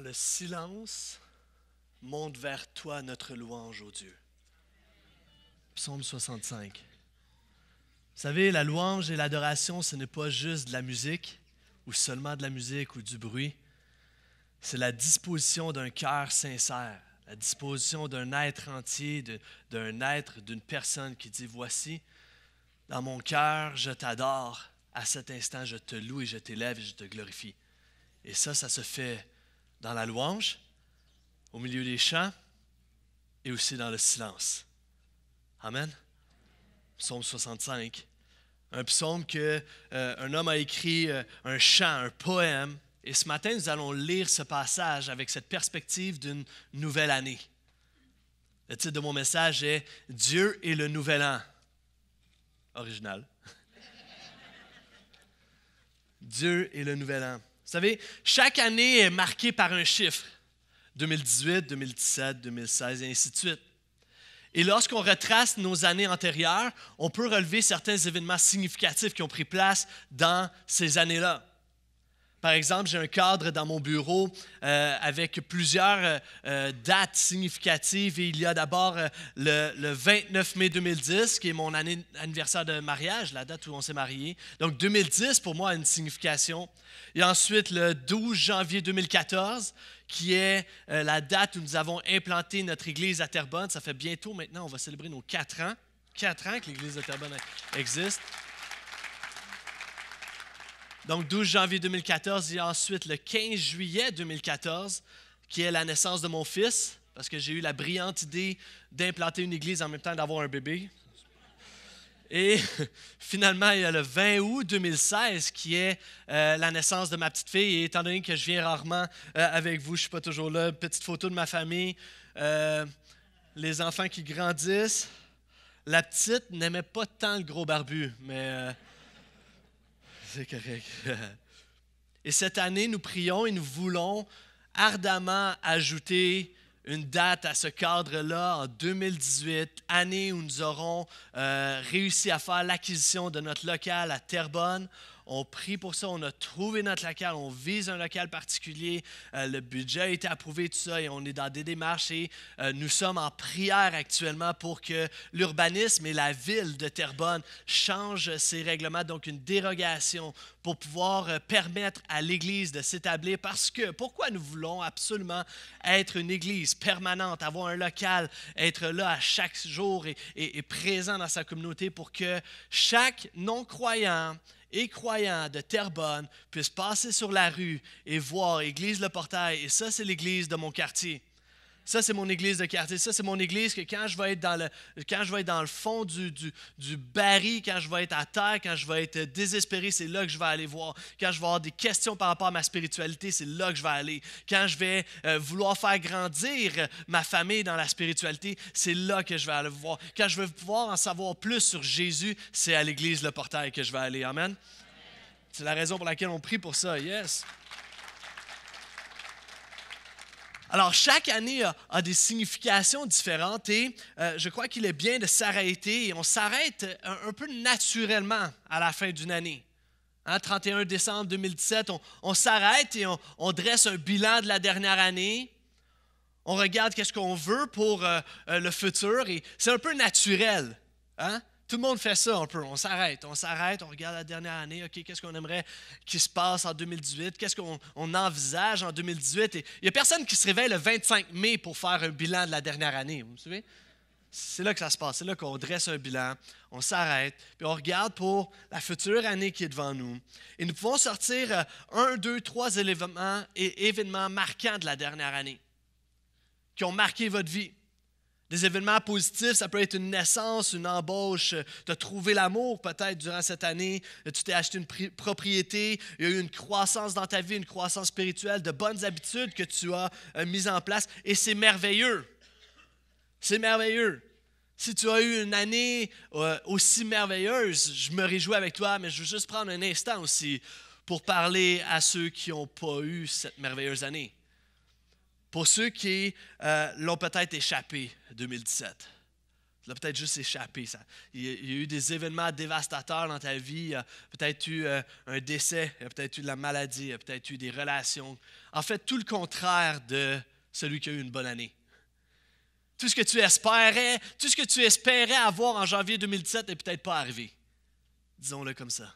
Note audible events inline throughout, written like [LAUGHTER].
le silence, monte vers toi notre louange, au Dieu. Psaume 65. Vous savez, la louange et l'adoration, ce n'est pas juste de la musique, ou seulement de la musique ou du bruit. C'est la disposition d'un cœur sincère, la disposition d'un être entier, d'un être, d'une personne qui dit, voici, dans mon cœur, je t'adore, à cet instant, je te loue et je t'élève et je te glorifie. Et ça, ça se fait dans la louange, au milieu des chants et aussi dans le silence. Amen. Psaume 65. Un psaume que euh, un homme a écrit, euh, un chant, un poème. Et ce matin, nous allons lire ce passage avec cette perspective d'une nouvelle année. Le titre de mon message est Dieu et le nouvel an. Original. [LAUGHS] Dieu et le nouvel an. Vous savez, chaque année est marquée par un chiffre. 2018, 2017, 2016, et ainsi de suite. Et lorsqu'on retrace nos années antérieures, on peut relever certains événements significatifs qui ont pris place dans ces années-là. Par exemple, j'ai un cadre dans mon bureau euh, avec plusieurs euh, euh, dates significatives. Et il y a d'abord le, 29 mai 2010, qui est mon anniversaire de mariage, la date où on s'est marié. Donc 2010, pour moi, a une signification. Et ensuite, le 12 janvier 2014, qui est la date où nous avons implanté notre église à Terrebonne. Ça fait bientôt maintenant, on va célébrer nos quatre ans. Quatre ans que l'église de Terrebonne existe. Donc 12 janvier 2014 et ensuite le 15 juillet 2014, qui est la naissance de mon fils, parce que j'ai eu la brillante idée d'implanter une église en même temps d'avoir un bébé. Et [LAUGHS] finalement, il y a le 20 août 2016 qui est euh, la naissance de ma petite fille. Et étant donné que je viens rarement euh, avec vous, je ne suis pas toujours là. Petite photo de ma famille, euh, les enfants qui grandissent. La petite n'aimait pas tant le gros barbu, mais c'est correct. [LAUGHS] Et cette année, nous prions et nous voulons ardemment ajouter une date à ce cadre-là en 2018, année où nous aurons euh, réussi à faire l'acquisition de notre local à Terrebonne on prie pour ça, on a trouvé notre local, on vise un local particulier, euh, le budget a été approuvé, tout ça, et on est dans des démarches et euh, nous sommes en prière actuellement pour que l'urbanisme et la ville de Terrebonne changent ses règlements, donc une dérogation pour pouvoir euh, permettre à l'Église de s'établir parce que pourquoi nous voulons absolument être une Église permanente, avoir un local, être là à chaque jour et présent dans sa communauté pour que chaque non-croyant et croyants de Terrebonne puissent passer sur la rue et voir Église Le Portail. Et ça, c'est l'église de mon quartier. Ça, c'est mon église de quartier. Ça, c'est mon église que quand je vais être dans le, quand je vais être dans le fond du, du, baril, quand je vais être à terre, quand je vais être désespéré, c'est là que je vais aller voir. Quand je vais avoir des questions par rapport à ma spiritualité, c'est là que je vais aller. Quand je vais euh, vouloir faire grandir ma famille dans la spiritualité, c'est là que je vais aller voir. Quand je vais pouvoir en savoir plus sur Jésus, c'est à l'église Le Portail que je vais aller. Amen. C'est la raison pour laquelle on prie pour ça. Yes. Alors, chaque année a, des significations différentes et euh, je crois qu'il est bien de s'arrêter et on s'arrête euh, un, peu naturellement à la fin d'une année. 31 hein, décembre 2017, on, s'arrête et on, dresse un bilan de la dernière année. On regarde qu'est-ce qu'on veut pour euh, le futur et c'est un peu naturel. Hein? Tout le monde fait ça un peu. On s'arrête, on s'arrête, on regarde la dernière année. OK, qu'est-ce qu'on aimerait qu'il se passe en 2018? Qu'est-ce qu'on envisage en 2018? il n'y a personne qui se réveille le 25 mai pour faire un bilan de la dernière année. Vous savez. C'est là que ça se passe. C'est là qu'on dresse un bilan, on s'arrête, puis on regarde pour la future année qui est devant nous. Et nous pouvons sortir euh, un, deux, trois et événements marquants de la dernière année qui ont marqué votre vie. Des événements positifs, ça peut être une naissance, une embauche. Tu as trouvé l'amour peut-être durant cette année. Tu t'es acheté une propriété. Il y a eu une croissance dans ta vie, une croissance spirituelle, de bonnes habitudes que tu as euh, mises en place. Et c'est merveilleux. C'est merveilleux. Si tu as eu une année euh, aussi merveilleuse, je me réjouis avec toi, mais je veux juste prendre un instant aussi pour parler à ceux qui n'ont pas eu cette merveilleuse année. Pour ceux qui euh, l'ont peut-être échappé, 2017. Tu l'as peut-être juste échappé. Ça. Il y a eu des événements dévastateurs dans ta vie. peut-être eu euh, un décès, peut-être eu de la maladie, peut-être eu des relations. En fait, tout le contraire de celui qui a eu une bonne année. Tout ce que tu espérais, tout ce que tu espérais avoir en janvier 2017 n'est peut-être pas arrivé. Disons-le comme ça.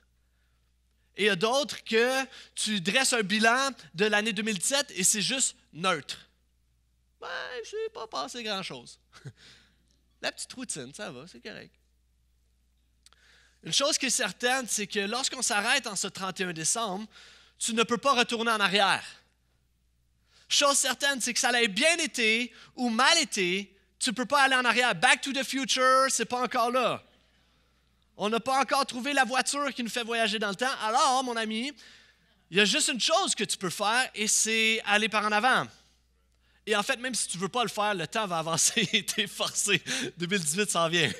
Et il y a d'autres que tu dresses un bilan de l'année 2017 et c'est juste neutre. Ben, je n'ai pas passé grand-chose. [LAUGHS] La petite routine, ça va, c'est correct. Une chose qui est certaine, c'est que lorsqu'on s'arrête en ce 31 décembre, tu ne peux pas retourner en arrière. Chose certaine, c'est que ça l'ait bien été ou mal été, tu ne peux pas aller en arrière. Back to the future, c'est pas encore là. On n'a pas encore trouvé la voiture qui nous fait voyager dans le temps. Alors, mon ami, il y a juste une chose que tu peux faire et c'est aller par en avant. Et en fait, même si tu ne veux pas le faire, le temps va avancer [LAUGHS] et t'es forcé. 2018 s'en vient.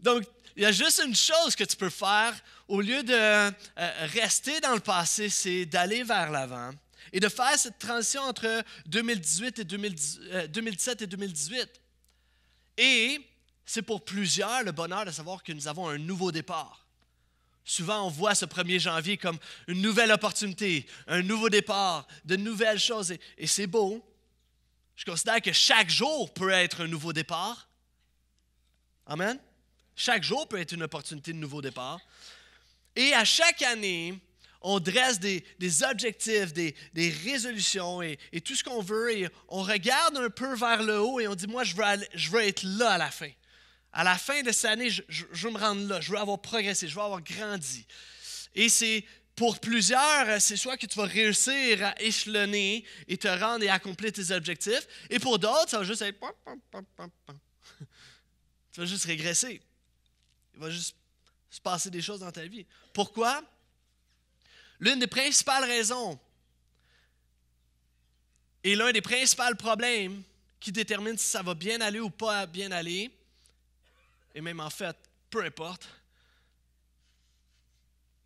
Donc, il y a juste une chose que tu peux faire au lieu de euh, rester dans le passé, c'est d'aller vers l'avant et de faire cette transition entre 2018 et 2017 euh, et 2018. Et c'est pour plusieurs le bonheur de savoir que nous avons un nouveau départ. Souvent, on voit ce 1er janvier comme une nouvelle opportunité, un nouveau départ, de nouvelles choses, et, c'est beau. Je considère que chaque jour peut être un nouveau départ. Amen. Chaque jour peut être une opportunité de nouveau départ. Et à chaque année, on dresse des, objectifs, des, résolutions et, tout ce qu'on veut. Et on regarde un peu vers le haut et on dit, moi, je je veux être là à la fin à la fin de cette année, je, veux me rendre là, je veux avoir progressé, je veux avoir grandi. Et c'est pour plusieurs, euh, c'est soit que tu vas réussir à échelonner et te rendre et accomplir tes objectifs, et pour d'autres, ça va juste être... [LAUGHS] Tu vas juste régresser. Il va juste se passer des choses dans ta vie. Pourquoi? L'une des principales raisons et l'un des principaux problèmes qui détermine si ça va bien aller ou pas bien aller, et même en fait, peu importe,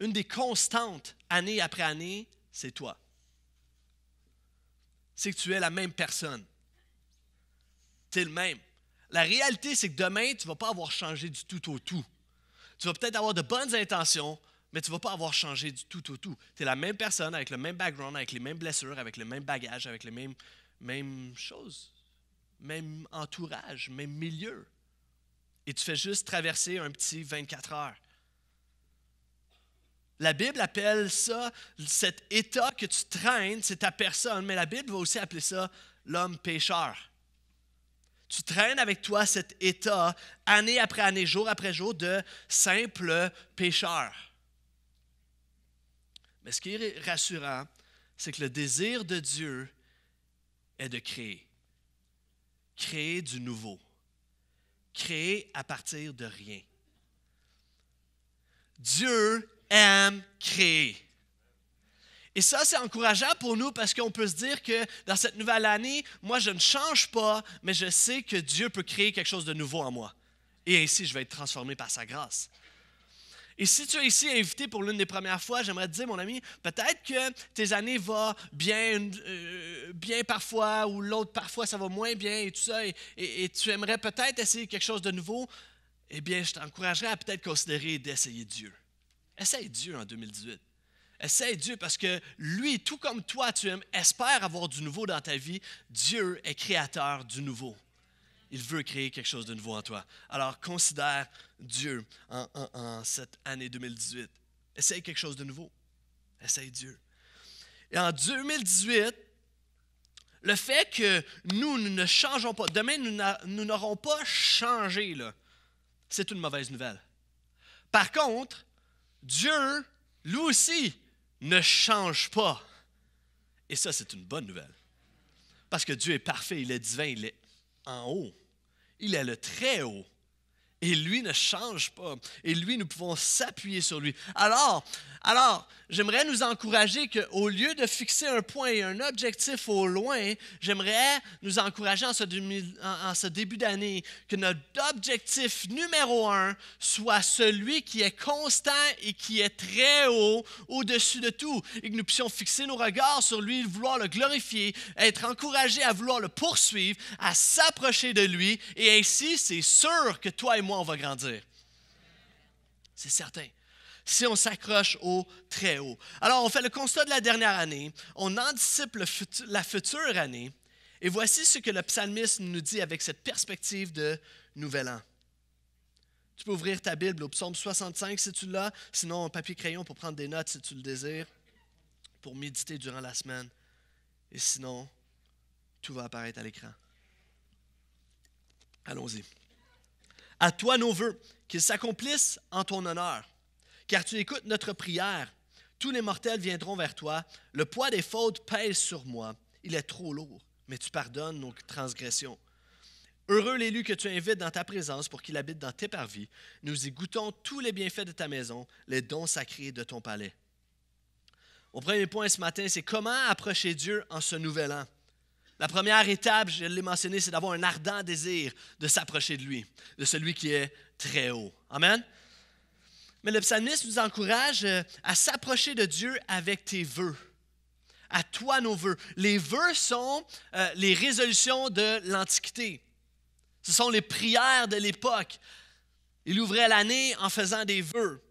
une des constantes année après année, c'est toi. C'est que tu es la même personne. Tu es le même. La réalité, c'est que demain, tu ne vas pas avoir changé du tout au tout. Tu vas peut-être avoir de bonnes intentions, mais tu ne vas pas avoir changé du tout au tout. Tu es la même personne, avec le même background, avec les mêmes blessures, avec le même bagage, avec les mêmes, mêmes choses, même entourage, même milieu et tu fais juste traverser un petit 24 heures. La Bible appelle ça, cet état que tu traînes, c'est ta personne, mais la Bible va aussi appeler ça l'homme pécheur. Tu traînes avec toi cet état année après année, jour après jour de simple pécheur. Mais ce qui est rassurant, c'est que le désir de Dieu est de créer, créer du nouveau créé à partir de rien. Dieu aime créer. Et ça, c'est encourageant pour nous parce qu'on peut se dire que dans cette nouvelle année, moi, je ne change pas, mais je sais que Dieu peut créer quelque chose de nouveau en moi. Et ainsi, je vais être transformé par sa grâce. Et si tu es ici invité pour l'une des premières fois, j'aimerais te dire, mon ami, peut-être que tes années vont bien, euh, bien parfois, ou l'autre parfois, ça va moins bien et tout ça, et, tu aimerais peut-être essayer quelque chose de nouveau. Eh bien, je t'encouragerais à peut-être considérer d'essayer Dieu. Essaye Dieu en 2018. Essaye Dieu parce que lui, tout comme toi, tu aimes, espère avoir du nouveau dans ta vie, Dieu est créateur du nouveau il veut créer quelque chose de nouveau en toi. Alors considère Dieu en, cette année 2018. Essaye quelque chose de nouveau. Essaye Dieu. Et en 2018, le fait que nous, nous ne changeons pas, demain, nous n'aurons pas changé, c'est une mauvaise nouvelle. Par contre, Dieu, lui aussi, ne change pas. Et ça, c'est une bonne nouvelle. Parce que Dieu est parfait, il est divin, il est en haut. Il est le très haut. Et lui ne change pas. Et lui, nous pouvons s'appuyer sur lui. Alors, alors j'aimerais nous encourager qu'au lieu de fixer un point et un objectif au loin, j'aimerais nous encourager en ce, en ce début d'année que notre objectif numéro un soit celui qui est constant et qui est très haut, au-dessus de tout, et que nous puissions fixer nos regards sur lui, vouloir le glorifier, être encouragés à vouloir le poursuivre, à s'approcher de lui. Et ainsi, c'est sûr que toi et on va grandir. C'est certain. Si on s'accroche au très haut. Alors, on fait le constat de la dernière année, on anticipe la future année, et voici ce que le psalmiste nous dit avec cette perspective de nouvel an. Tu peux ouvrir ta Bible au psaume 65 si tu l'as, sinon un papier-crayon pour prendre des notes si tu le désires, pour méditer durant la semaine. Et sinon, tout va apparaître à l'écran. Allons-y à toi nos voeux, qu'ils s'accomplissent en ton honneur. Car tu écoutes notre prière. Tous les mortels viendront vers toi. Le poids des fautes pèse sur moi. Il est trop lourd, mais tu pardonnes nos transgressions. Heureux l'élu que tu invites dans ta présence pour qu'il habite dans tes parvis. Nous y goûtons tous les bienfaits de ta maison, les dons sacrés de ton palais. Mon premier point ce matin, c'est comment approcher Dieu en ce nouvel an. La première étape, je l'ai mentionné, c'est d'avoir un ardent désir de s'approcher de lui, de celui qui est très haut. Amen. Mais le psalmiste nous encourage euh, à s'approcher de Dieu avec tes vœux à toi nos vœux. Les vœux sont euh, les résolutions de l'Antiquité. Ce sont les prières de l'époque. Il ouvrait l'année en faisant des vœux.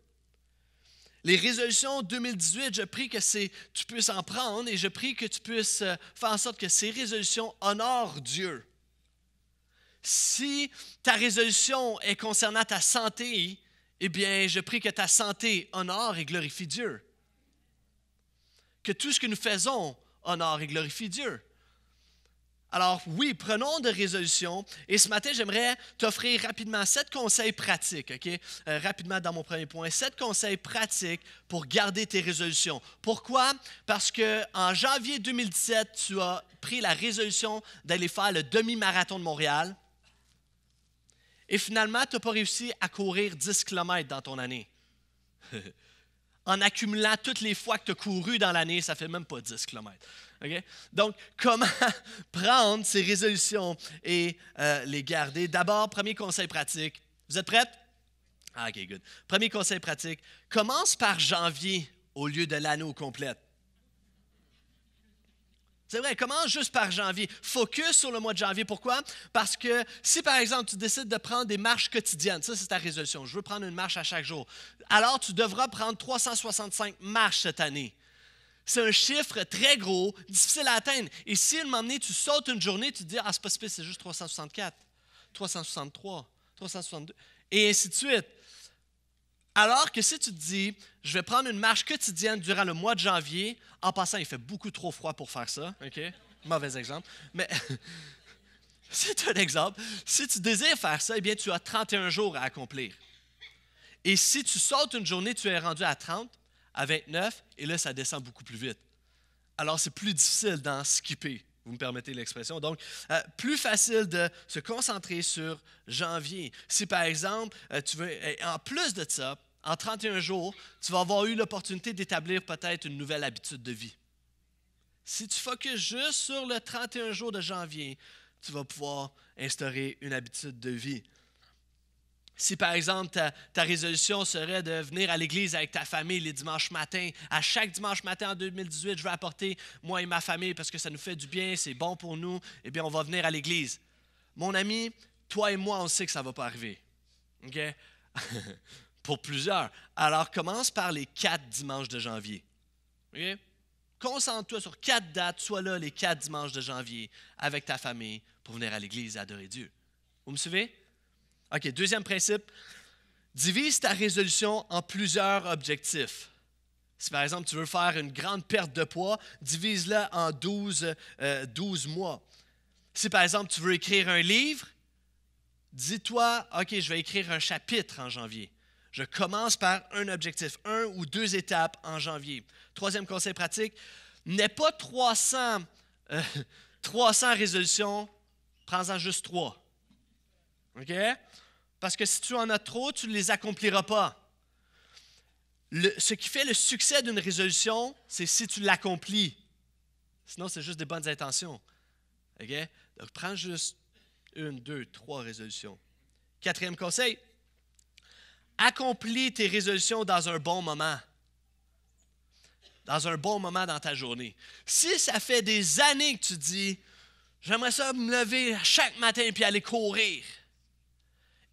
Les résolutions 2018, je prie que tu puisses en prendre et je prie que tu puisses euh, faire en sorte que ces résolutions honorent Dieu. Si ta résolution est concernant ta santé, eh bien, je prie que ta santé honore et glorifie Dieu. Que tout ce que nous faisons honore et glorifie Dieu. Alors oui, prenons de résolutions. Et ce matin, j'aimerais t'offrir rapidement sept conseils pratiques, OK? Euh, rapidement dans mon premier point, sept conseils pratiques pour garder tes résolutions. Pourquoi? Parce que en janvier 2017, tu as pris la résolution d'aller faire le demi-marathon de Montréal. Et finalement, tu n'as pas réussi à courir 10 km dans ton année. [LAUGHS] en accumulant toutes les fois que tu as couru dans l'année, ça fait même pas 10 km. Donc, comment [LAUGHS] prendre ces résolutions et euh, les garder? D'abord, premier conseil pratique. Vous êtes prêts? Ah, OK, good. Premier conseil pratique. Commence par janvier au lieu de au complète. C'est vrai, commence juste par janvier. Focus sur le mois de janvier. Pourquoi? Parce que si, par exemple, tu décides de prendre des marches quotidiennes, ça, c'est ta résolution. Je veux prendre une marche à chaque jour. Alors, tu devras prendre 365 marches cette année. C'est un chiffre très gros, difficile à atteindre. Et si à un moment donné, tu sautes une journée, tu te dis Ah, c'est pas possible, c'est juste 364, 363, 362, et ainsi de suite. Alors que si tu te dis Je vais prendre une marche quotidienne durant le mois de janvier, en passant, il fait beaucoup trop froid pour faire ça. OK? Mauvais exemple. Mais. [LAUGHS] C'est un exemple. Si tu désires faire ça, eh bien, tu as 31 jours à accomplir. Et si tu sautes une journée, tu es rendu à 30, à 29, et là, ça descend beaucoup plus vite. Alors, c'est plus difficile d'en skipper, vous me permettez l'expression. Donc, euh, plus facile de se concentrer sur janvier. Si, par exemple, euh, tu veux, euh, en plus de ça, en 31 jours, tu vas avoir eu l'opportunité d'établir peut-être une nouvelle habitude de vie. Si tu focuses juste sur le 31 jours de janvier, tu vas pouvoir instaurer une habitude de vie. Si par exemple ta, résolution serait de venir à l'église avec ta famille les dimanches matins, à chaque dimanche matin en 2018, je vais apporter moi et ma famille parce que ça nous fait du bien, c'est bon pour nous, eh bien on va venir à l'église. Mon ami, toi et moi, on sait que ça ne va pas arriver. OK? [LAUGHS] pour plusieurs. Alors commence par les quatre dimanches de janvier. OK? Concentre-toi sur quatre dates, sois là les quatre dimanches de janvier avec ta famille pour venir à l'église adorer Dieu. Vous me suivez? OK, deuxième principe, divise ta résolution en plusieurs objectifs. Si par exemple tu veux faire une grande perte de poids, divise-la en 12, euh, mois. Si par exemple tu veux écrire un livre, dis-toi, OK, je vais écrire un chapitre en janvier. Je commence par un objectif, un ou deux étapes en janvier. Troisième conseil pratique, n'aie pas 300, 300 euh, [LAUGHS] résolutions, prends-en juste trois. OK? Parce que si tu en as trop, tu ne les accompliras pas. ce qui fait le succès d'une résolution, c'est si tu l'accomplis. Sinon, c'est juste des bonnes intentions. OK? Donc, prends juste une, deux, trois résolutions. Quatrième conseil, accomplis tes résolutions dans un bon moment. Dans un bon moment dans ta journée. Si ça fait des années que tu dis, j'aimerais ça me lever chaque matin puis aller courir,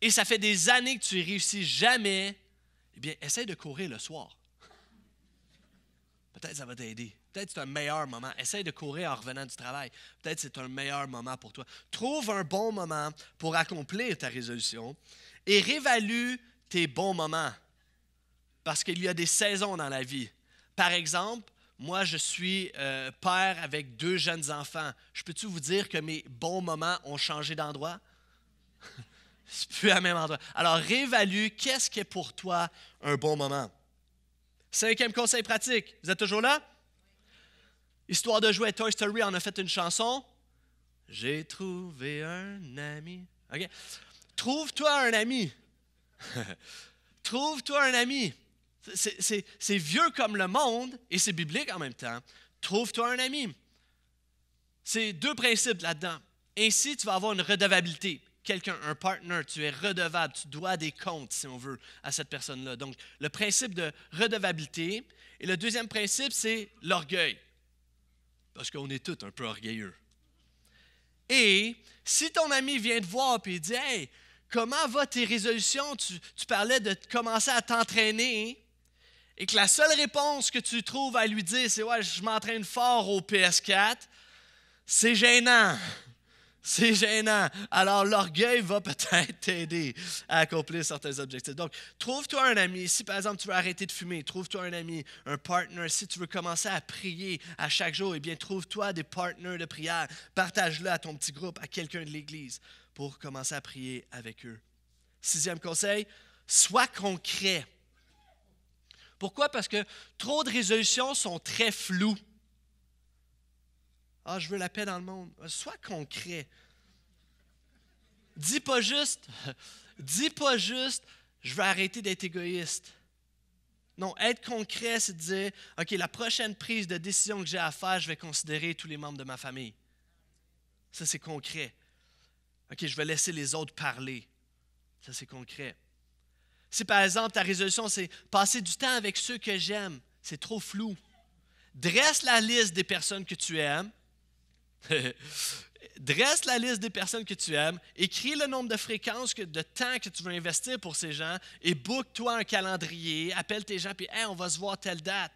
et ça fait des années que tu réussis jamais, eh bien, essaie de courir le soir. Peut-être ça va t'aider. Peut-être c'est un meilleur moment. Essaye de courir en revenant du travail. Peut-être c'est un meilleur moment pour toi. Trouve un bon moment pour accomplir ta résolution et révalue tes bons moments. Parce qu'il y a des saisons dans la vie. Par exemple, moi, je suis euh, père avec deux jeunes enfants. Je peux-tu vous dire que mes bons moments ont changé d'endroit? [LAUGHS] C'est plus à même endroit. Alors, réévalue qu'est-ce qui est pour toi un bon moment. Cinquième conseil pratique. Vous êtes toujours là? Histoire de jouer à Toy Story, on a fait une chanson. J'ai trouvé un ami. OK? Trouve-toi un ami. [LAUGHS] Trouve-toi un ami. C'est vieux comme le monde et c'est biblique en même temps. Trouve-toi un ami. C'est deux principes là-dedans. Ainsi, tu vas avoir une redevabilité quelqu'un, un partner, tu es redevable, tu dois des comptes, si on veut, à cette personne-là. Donc, le principe de redevabilité. Et le deuxième principe, c'est l'orgueil. Parce qu'on est tous un peu orgueilleux. Et si ton ami vient te voir et dit Hey, comment vont tes résolutions tu, tu parlais de commencer à t'entraîner. Et que la seule réponse que tu trouves à lui dire, c'est Ouais, je m'entraîne fort au PS4. C'est gênant. C'est gênant. Alors, l'orgueil va peut-être t'aider à accomplir certains objectifs. Donc, trouve-toi un ami. Si, par exemple, tu veux arrêter de fumer, trouve-toi un ami, un partner. Si tu veux commencer à prier à chaque jour, eh bien, trouve-toi des partners de prière. Partage-le à ton petit groupe, à quelqu'un de l'Église, pour commencer à prier avec eux. Sixième conseil, sois concret. Pourquoi? Parce que trop de résolutions sont très floues. Ah, je veux la paix dans le monde. Sois concret. Dis pas juste, [LAUGHS] dis pas juste, je vais arrêter d'être égoïste. Non, être concret, c'est dire, OK, la prochaine prise de décision que j'ai à faire, je vais considérer tous les membres de ma famille. Ça, c'est concret. OK, je vais laisser les autres parler. Ça, c'est concret. Si par exemple ta résolution, c'est passer du temps avec ceux que j'aime, c'est trop flou. Dresse la liste des personnes que tu aimes. [LAUGHS] dresse la liste des personnes que tu aimes, écris le nombre de fréquences, de temps que tu veux investir pour ces gens et boucle toi un calendrier, appelle tes gens, puis on va se voir telle date.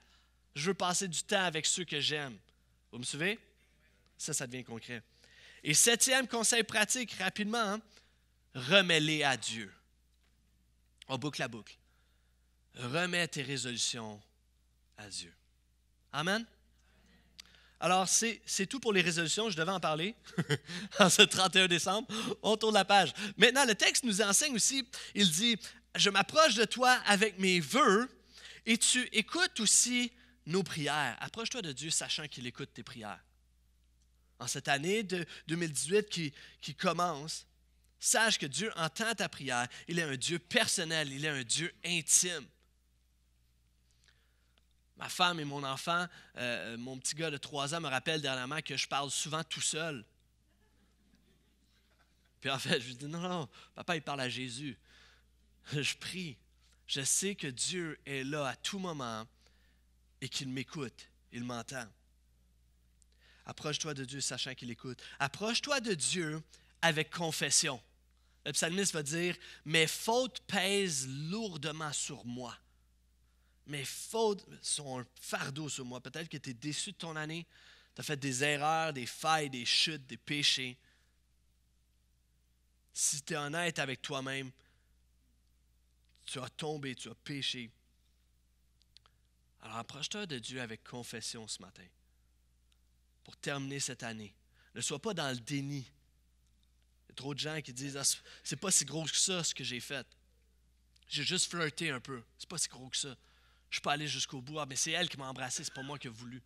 Je veux passer du temps avec ceux que j'aime. Vous me suivez? Ça, ça devient concret. Et septième conseil pratique, rapidement, hein, remets-les à Dieu. On boucle la boucle. Remets tes résolutions à Dieu. Amen? Alors, c'est tout pour les résolutions. Je devais en parler [LAUGHS] en ce 31 décembre. On tourne la page. Maintenant, le texte nous enseigne aussi, il dit, je m'approche de toi avec mes voeux et tu écoutes aussi nos prières. Approche-toi de Dieu sachant qu'il écoute tes prières. En cette année de 2018 qui, qui commence, sache que Dieu entend ta prière. Il est un Dieu personnel, il est un Dieu intime. Ma femme et mon enfant, euh, mon petit gars de 3 ans me rappellent dernièrement que je parle souvent tout seul. Puis en fait, je lui dis, non, non, papa, il parle à Jésus. [LAUGHS] Je prie. Je sais que Dieu est là à tout moment et qu'il m'écoute, il m'entend. Approche-toi de Dieu sachant qu'il écoute. Approche-toi de Dieu avec confession. Le psalmiste va dire, mes fautes pèsent lourdement sur moi mes fautes sont un fardeau sur moi. Peut-être que tu es déçu de ton année, tu as fait des erreurs, des failles, des chutes, des péchés. Si tu es honnête avec toi-même, tu as tombé, tu as péché. Alors approche-toi de Dieu avec confession ce matin pour terminer cette année. Ne sois pas dans le déni. Il y a trop de gens qui disent ah, c'est pas si gros que ça ce que j'ai fait. J'ai juste flirté un peu. C'est pas si gros que ça. Je suis pas allé jusqu'au bout. Ah, mais c'est elle qui m'a embrassé, c'est pas moi qui a voulu.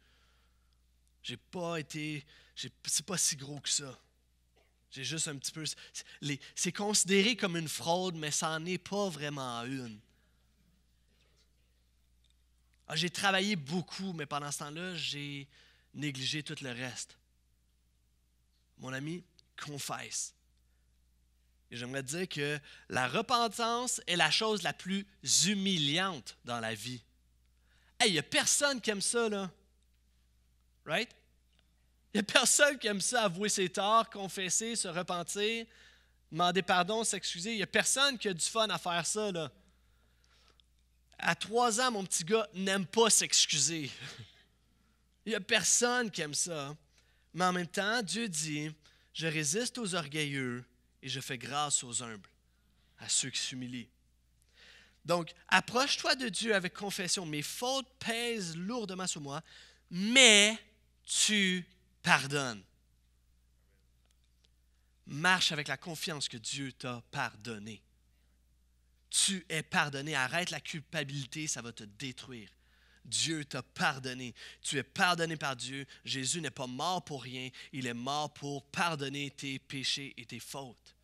J'ai pas été. C'est pas si gros que ça. J'ai juste un petit peu. C'est considéré comme une fraude, mais ça n'en est pas vraiment une. Ah, j'ai travaillé beaucoup, mais pendant ce temps-là, j'ai négligé tout le reste. Mon ami, confesse. Et j'aimerais dire que la repentance est la chose la plus humiliante dans la vie il n'y a personne qui aime ça, là. Right? Il n'y a personne qui aime ça, avouer ses torts, confesser, se repentir, demander pardon, s'excuser. Il n'y a personne qui a du fun à faire ça, là. À trois ans, mon petit gars n'aime pas s'excuser. il [LAUGHS] n'y a personne qui aime ça. Mais en même temps, Dieu dit, je résiste aux orgueilleux et je fais grâce aux humbles, à ceux qui s'humilient. Donc, approche-toi de Dieu avec confession. Mes fautes pèsent lourdement sur moi, mais tu pardonnes. Marche avec la confiance que Dieu t'a pardonné. Tu es pardonné. Arrête la culpabilité, ça va te détruire. Dieu t'a pardonné. Tu es pardonné par Dieu. Jésus n'est pas mort pour rien. Il est mort pour pardonner tes péchés et tes fautes.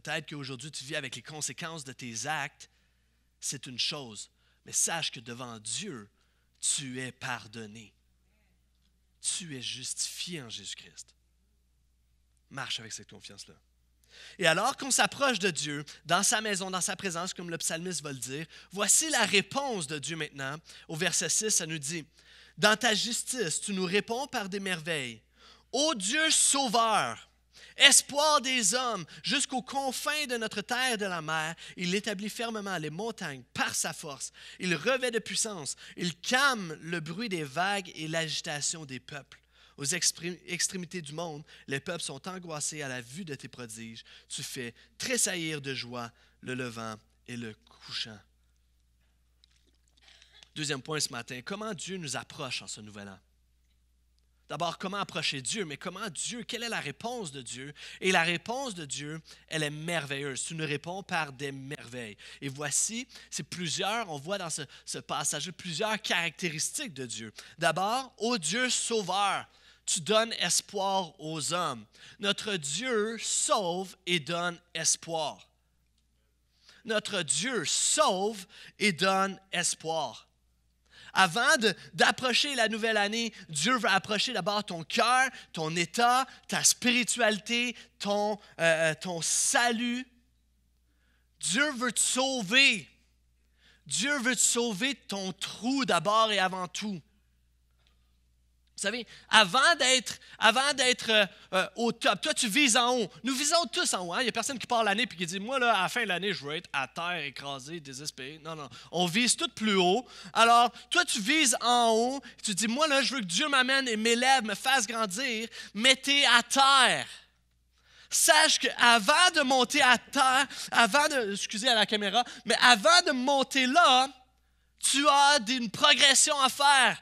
Peut-être qu'aujourd'hui tu vis avec les conséquences de tes actes, c'est une chose, mais sache que devant Dieu, tu es pardonné. Tu es justifié en Jésus-Christ. Marche avec cette confiance-là. Et alors qu'on s'approche de Dieu, dans sa maison, dans sa présence, comme le psalmiste va le dire, voici la réponse de Dieu maintenant. Au verset 6, ça nous dit, Dans ta justice, tu nous réponds par des merveilles. Ô Dieu sauveur, Espoir des hommes, jusqu'aux confins de notre terre de la mer, il établit fermement les montagnes par sa force. Il revêt de puissance. Il calme le bruit des vagues et l'agitation des peuples. Aux extrémités du monde, les peuples sont angoissés à la vue de tes prodiges. Tu fais tressaillir de joie le levant et le couchant. Deuxième point ce matin, comment Dieu nous approche en ce nouvel an? D'abord, comment approcher Dieu, mais comment Dieu, quelle est la réponse de Dieu? Et la réponse de Dieu, elle est merveilleuse. Tu nous réponds par des merveilles. Et voici, c'est plusieurs, on voit dans ce, passage plusieurs caractéristiques de Dieu. D'abord, ô Dieu sauveur, tu donnes espoir aux hommes. Notre Dieu sauve et donne espoir. Notre Dieu sauve et donne espoir avant d'approcher la nouvelle année, Dieu veut approcher d'abord ton cœur, ton état, ta spiritualité, ton, euh, euh, ton salut. Dieu veut te sauver. Dieu veut te sauver de ton trou d'abord et avant tout. Vous savez, avant d'être, avant d'être euh, euh, au top, toi tu vises en haut. Nous visons tous en haut. Hein. Il n'y a personne qui part l'année et qui dit Moi, là, à la fin de l'année, je veux être à terre, écrasé, désespéré. Non, non. On vise tout plus haut. Alors, toi, tu vises en haut. Tu dis Moi, là, je veux que Dieu m'amène et m'élève, me fasse grandir. Mais à terre. Sache qu'avant de monter à terre, avant de. Excusez à la caméra, mais avant de monter là, tu as une progression à faire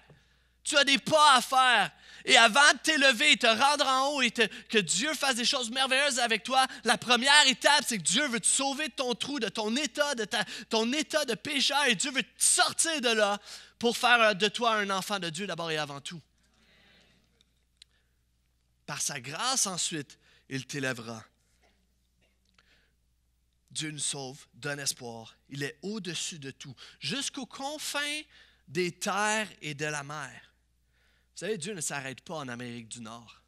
tu as des pas à faire. Et avant de t'élever et te rendre en haut et que Dieu fasse des choses merveilleuses avec toi, la première étape, c'est que Dieu veut te sauver de ton trou, de ton état, de ta, ton état de pécheur, et Dieu veut te sortir de là pour faire euh, de toi un enfant de Dieu d'abord et avant tout. Par sa grâce ensuite, il t'élèvera. Dieu nous sauve, donne espoir. Il est au-dessus de tout, jusqu'aux confins des terres et de la mer. Vous savez, Dieu ne s'arrête pas en Amérique du Nord.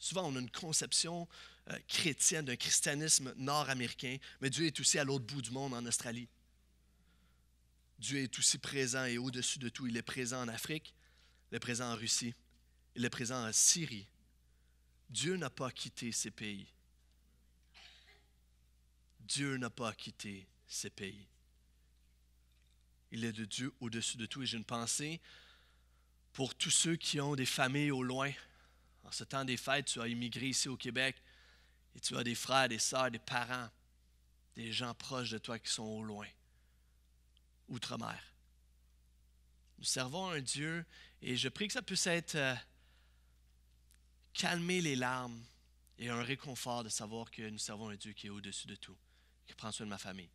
Souvent, on a une conception euh, chrétienne d'un christianisme nord-américain, mais Dieu est aussi à l'autre bout du monde, en Australie. Dieu est aussi présent et au-dessus de tout. Il est présent en Afrique, il est présent en Russie, il est présent en Syrie. Dieu n'a pas quitté ces pays. Dieu n'a pas quitté ces pays. Il est de Dieu au-dessus de tout. Et j'ai une pensée pour tous ceux qui ont des familles au loin. En ce temps des fêtes, tu as immigré ici au Québec et tu as des frères, des sœurs, des parents, des gens proches de toi qui sont au loin, outre-mer. Nous servons un Dieu et je prie que ça puisse être euh, calmer les larmes et un réconfort de savoir que nous servons un Dieu qui est au-dessus de tout, qui prend soin de ma famille.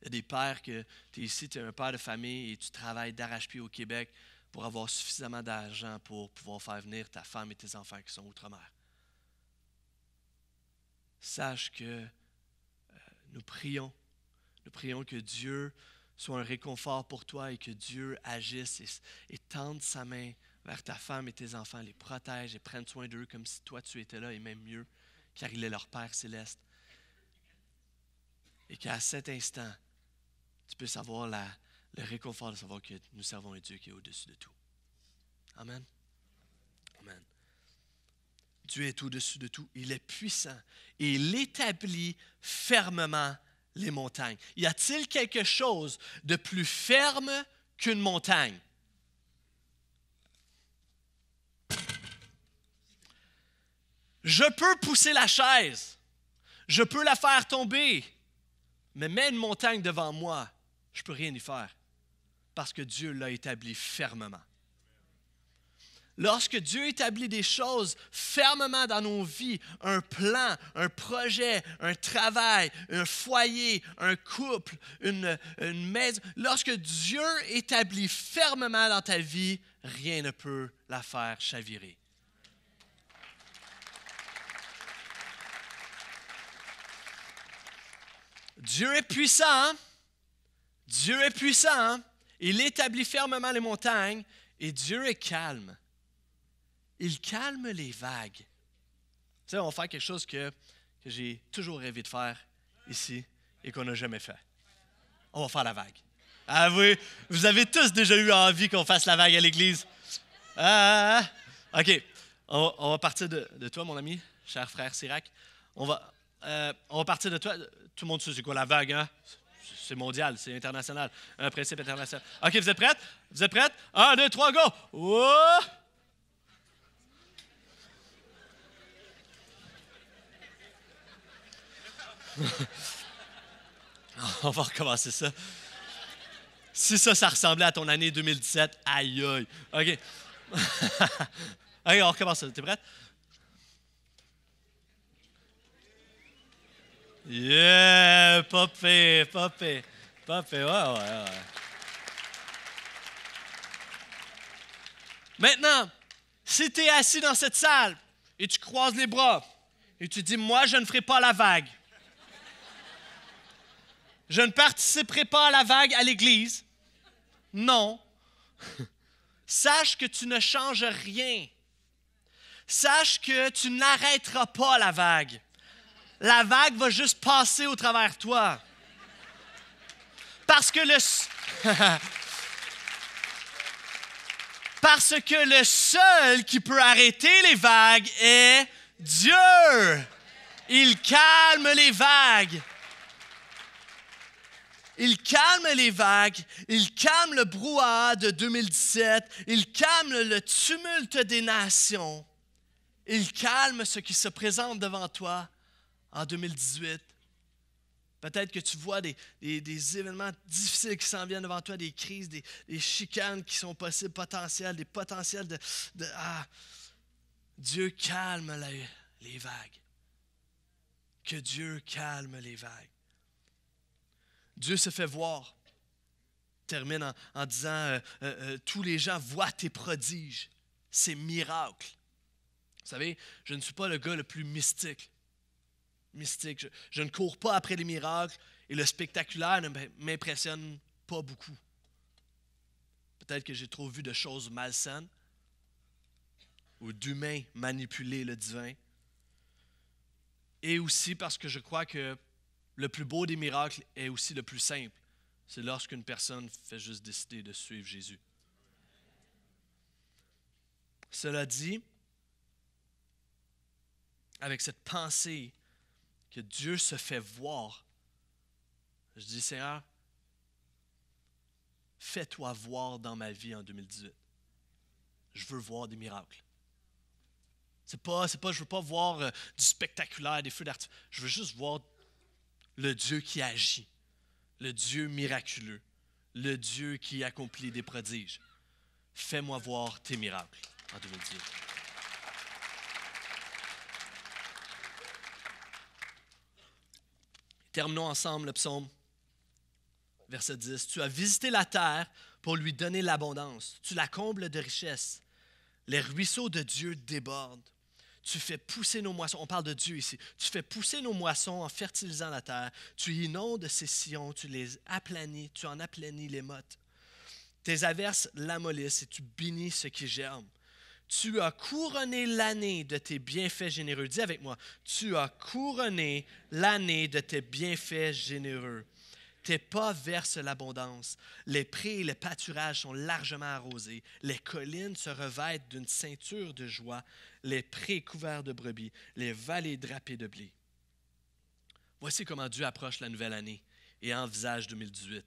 Il y a des pères que tu es ici, tu es un père de famille et tu travailles d'arrache-pied au Québec pour avoir suffisamment d'argent pour pouvoir faire venir ta femme et tes enfants qui sont outre-mer. Sache que euh, nous prions, nous prions que Dieu soit un réconfort pour toi et que Dieu agisse et, et tende sa main vers ta femme et tes enfants, les protège et prenne soin d'eux comme si toi tu étais là et même mieux, car il est leur Père céleste. Et qu'à cet instant, tu puisses avoir la, le réconfort de savoir que nous servons un Dieu qui est au-dessus de tout. Amen. Amen. Dieu est au-dessus de tout. Il est puissant et il établit fermement les montagnes. Y a-t-il quelque chose de plus ferme qu'une montagne? Je peux pousser la chaise, je peux la faire tomber, mais mets une montagne devant moi, je ne peux rien y faire. Parce que Dieu l'a établi fermement. Lorsque Dieu établit des choses fermement dans nos vies, un plan, un projet, un travail, un foyer, un couple, une, maison, lorsque Dieu établit fermement dans ta vie, rien ne peut la faire chavirer. Dieu est puissant. Hein? Dieu est puissant. Hein? Il établit fermement les montagnes et Dieu est calme. Il calme les vagues. Tu sais, on va faire quelque chose que, j'ai toujours rêvé de faire ici et qu'on n'a jamais fait. On va faire la vague. Ah oui, vous avez tous déjà eu envie qu'on fasse la vague à l'église. Ah, ah, ah, ah. OK. On, va partir de, toi, mon ami, cher frère Sirac. On va, euh, on va partir de toi. Tout le monde sait c'est quoi la vague, hein? c'est mondial, c'est international. Un principe international. OK, vous êtes prêts? Vous êtes prêts? Un, deux, trois, go! [LAUGHS] On va recommencer ça. Si ça, ça ressemblait à ton année 2017, aïe aïe. OK. [LAUGHS] OK, on recommence ça. T'es prête? Yeah, popé, popé, popé, ouais, ouais. Maintenant, si tu es assis dans cette salle et tu croises les bras et tu dis, moi, je ne ferai pas la vague. Je ne participerai pas à la vague à l'Église. Non. Sache que tu ne changes rien. Sache que tu n'arrêteras pas la vague la vague va juste passer au travers de toi. Parce que le... [LAUGHS] Parce que le seul qui peut arrêter les vagues est Dieu. Il calme les vagues. Il calme les vagues, il calme le brouhaha de 2017, il calme le tumulte des nations, il calme ce qui se présente devant toi en 2018. Peut-être que tu vois des, événements difficiles qui s'en viennent devant toi, des crises, des, chicanes qui sont possibles, potentielles, des potentiels de... Ah. Dieu calme les vagues. Que Dieu calme les vagues. Dieu se fait voir. Termine en, disant, euh, euh, euh, tous les gens voient tes prodiges, ces miracles. Vous savez, je ne suis pas le gars le plus mystique mystique. Je, ne cours pas après les miracles et le spectaculaire ne m'impressionne pas beaucoup. Peut-être que j'ai trop vu de choses malsaines ou d'humains manipuler le divin. Et aussi parce que je crois que le plus beau des miracles est aussi le plus simple. C'est lorsqu'une personne fait juste décider de suivre Jésus. Cela dit, avec cette pensée que Dieu se fait voir. Je dis, Seigneur, fais-toi voir dans ma vie en 2018. Je veux voir des miracles. C'est pas, c'est pas, je veux pas voir euh, du spectaculaire, des feux d'artifice. Je veux juste voir le Dieu qui agit, le Dieu miraculeux, le Dieu qui accomplit des prodiges. Fais-moi voir tes miracles en 2018. Terminons ensemble le psaume, verset 10. Tu as visité la terre pour lui donner l'abondance. Tu la combles de richesses. Les ruisseaux de Dieu débordent. Tu fais pousser nos moissons. On parle de Dieu ici. Tu fais pousser nos moissons en fertilisant la terre. Tu inondes ses sillons, tu les aplanis, tu en aplanis les mottes. Tes averses l'amollissent et tu bénis ce qui germe. Tu as couronné l'année de tes bienfaits généreux. Dis avec moi, tu as couronné l'année de tes bienfaits généreux. Tes pas versent l'abondance. Les prés et les pâturages sont largement arrosés. Les collines se revêtent d'une ceinture de joie. Les prés couverts de brebis, les vallées drapées de blé. Voici comment Dieu approche la nouvelle année et envisage 2018.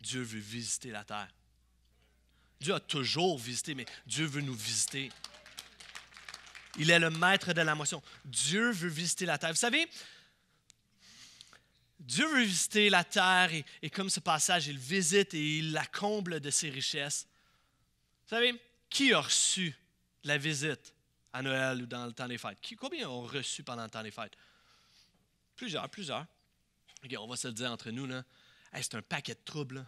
Dieu veut visiter la terre. Dieu a toujours visité, mais Dieu veut nous visiter. Il est le maître de la motion. Dieu veut visiter la terre. Vous savez, Dieu veut visiter la terre et, comme ce passage, il visite et il la comble de ses richesses. Vous savez, qui a reçu la visite à Noël ou dans le temps des fêtes? combien ont reçu pendant le temps des fêtes? Plusieurs, plusieurs. on va se le dire entre nous, là. c'est un paquet de troubles.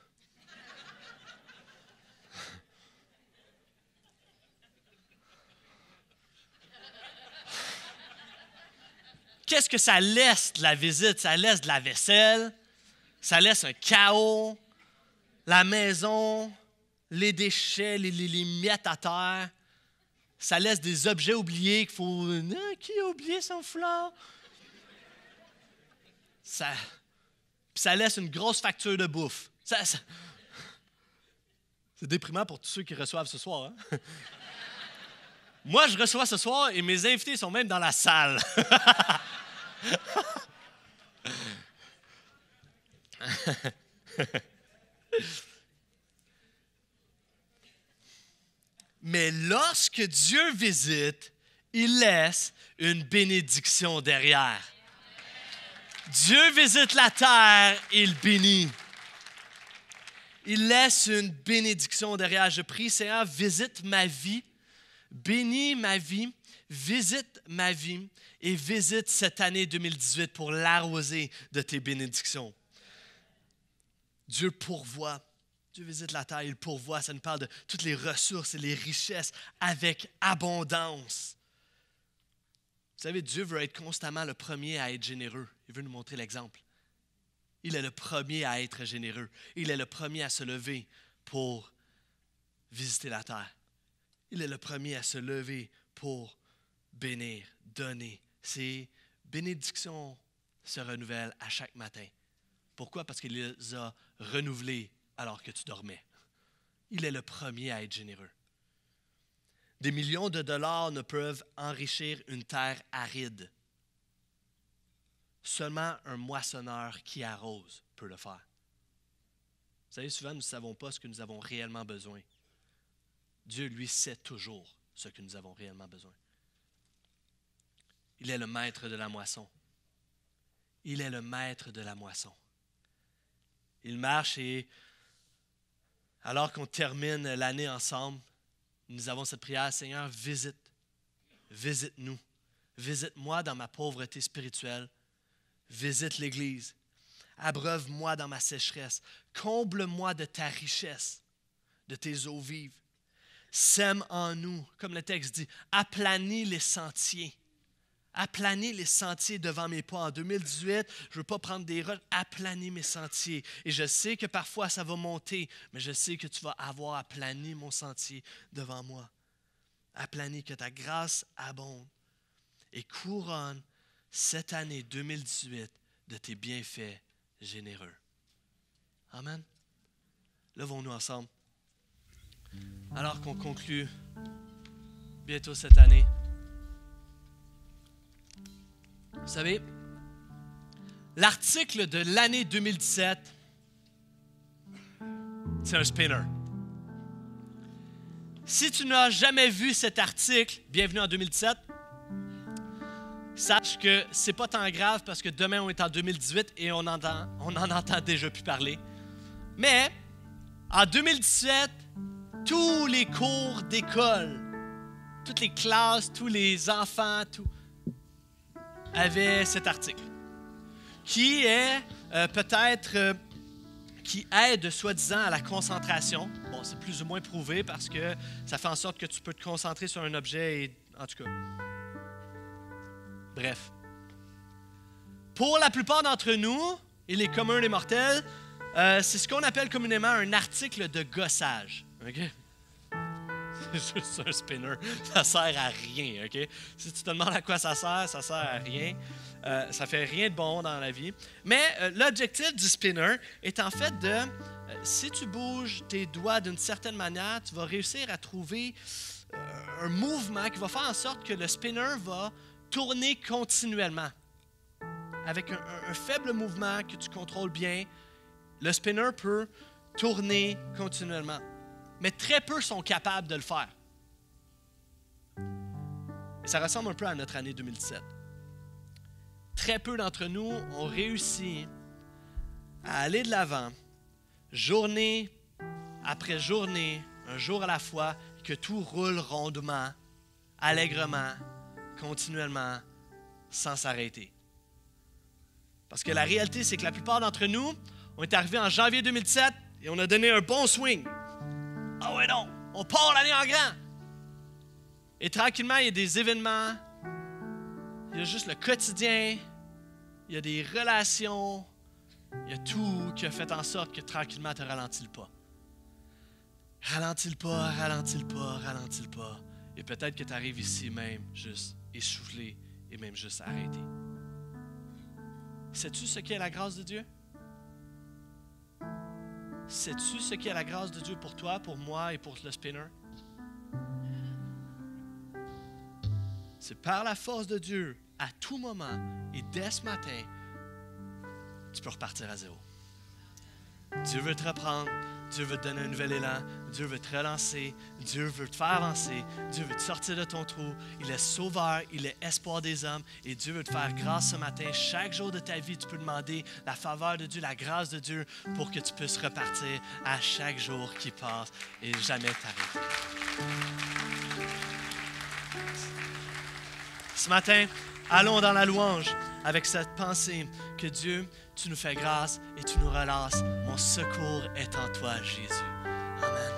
qu'est-ce que ça laisse de la visite? Ça laisse de la vaisselle, ça laisse un chaos, la maison, les déchets, les, miettes à terre. Ça laisse des objets oubliés qu'il faut. Ah, qui a oublié son flanc? » Ça, laisse une grosse facture de bouffe. C'est déprimant pour tous ceux qui reçoivent ce soir. Hein? [LAUGHS] Moi, je reçois ce soir et mes invités sont même dans la salle. [LAUGHS] [LAUGHS] Mais lorsque Dieu visite, il laisse une bénédiction derrière. Dieu visite la terre, il bénit. Il laisse une bénédiction derrière. Je prie, Seigneur, visite ma vie, bénis ma vie, visite ma vie et visite cette année 2018 pour l'arroser de tes bénédictions. Dieu pourvoit. Dieu visite la terre, il pourvoit. Ça nous parle de toutes les ressources et les richesses avec abondance. Vous savez, Dieu veut être constamment le premier à être généreux. Il veut nous montrer l'exemple. Il est le premier à être généreux. Il est le premier à se lever pour visiter la terre. Il est le premier à se lever pour bénir, donner, ses bénédictions se renouvellent à chaque matin. Pourquoi? Parce qu'il les a renouvelées alors que tu dormais. Il est le premier à être généreux. Des millions de dollars ne peuvent enrichir une terre aride. Seulement un moissonneur qui arrose peut le faire. Vous savez, souvent, nous ne savons pas ce que nous avons réellement besoin. Dieu, lui, sait toujours ce que nous avons réellement besoin. Il est le maître de la moisson. Il est le maître de la moisson. Il marche et alors qu'on termine l'année ensemble, nous avons cette prière, Seigneur, visite, visite-nous, visite-moi dans ma pauvreté spirituelle, visite l'Église, abreuve-moi dans ma sécheresse, comble-moi de ta richesse, de tes eaux vives, sème en nous, comme le texte dit, aplanis les sentiers, Aplaner les sentiers devant mes pas. En 2018, je ne veux pas prendre des à aplaner mes sentiers. Et je sais que parfois ça va monter, mais je sais que tu vas avoir aplani mon sentier devant moi. Aplaner, que ta grâce abonde. Et couronne cette année 2018 de tes bienfaits généreux. Amen. Levons-nous ensemble. Alors qu'on conclut bientôt cette année. Vous savez, l'article de l'année 2017, c'est un spinner. Si tu n'as jamais vu cet article, bienvenue en 2017, sache que c'est pas tant grave parce que demain on est en 2018 et on en, on en entend déjà plus parler. Mais en 2017, tous les cours d'école, toutes les classes, tous les enfants, tout, avait cet article, qui est euh, peut-être euh, qui aide soi-disant à la concentration. Bon, c'est plus ou moins prouvé parce que ça fait en sorte que tu peux te concentrer sur un objet et en tout cas. Bref. Pour la plupart d'entre nous, et les communs les mortels, euh, c'est ce qu'on appelle communément un article de gossage c'est [LAUGHS] juste un spinner. Ça sert à rien, OK? Si tu te demandes à quoi ça sert, ça sert à rien. Euh, ça fait rien de bon dans la vie. Mais euh, l'objectif du spinner est en fait de, euh, si tu bouges tes doigts d'une certaine manière, tu vas réussir à trouver euh, un mouvement qui va faire en sorte que le spinner va tourner continuellement. Avec un faible mouvement que tu contrôles bien, le spinner peut tourner continuellement mais très peu sont capables de le faire. Et ça ressemble un peu à notre année 2017. Très peu d'entre nous ont réussi à aller de l'avant, journée après journée, un jour à la fois, que tout roule rondement, allègrement, continuellement, sans s'arrêter. Parce que la réalité, c'est que la plupart d'entre nous, on est arrivés en janvier 2007 et on a donné un bon swing. Ah ouais, non, on part l'année en grand. Et tranquillement, il y a des événements, il y a juste le quotidien, il y a des relations, il y a tout qui a fait en sorte que tranquillement, tu ralentis le pas. Ralentis le pas, ralentis le pas, ralentis le pas. Et peut-être que tu arrives ici même juste essoufflé et même juste arrêté. Sais-tu ce qu'est la grâce de Dieu? Sais-tu ce qui est la grâce de Dieu pour toi, pour moi et pour le spinner? C'est par la force de Dieu, à tout moment et dès ce matin, tu peux repartir à zéro. Dieu veut te reprendre, Dieu veut te donner un nouvel élan, Dieu veut te relancer, Dieu veut te faire avancer, Dieu veut te sortir de ton trou. Il est sauveur, il est espoir des hommes et Dieu veut te faire grâce ce matin. Chaque jour de ta vie, tu peux demander la faveur de Dieu, la grâce de Dieu pour que tu puisses repartir à chaque jour qui passe et jamais t'arrêter. Ce matin, allons dans la louange avec cette pensée que Dieu, tu nous fais grâce et tu nous relances. Mon secours est en toi, Jésus. Amen.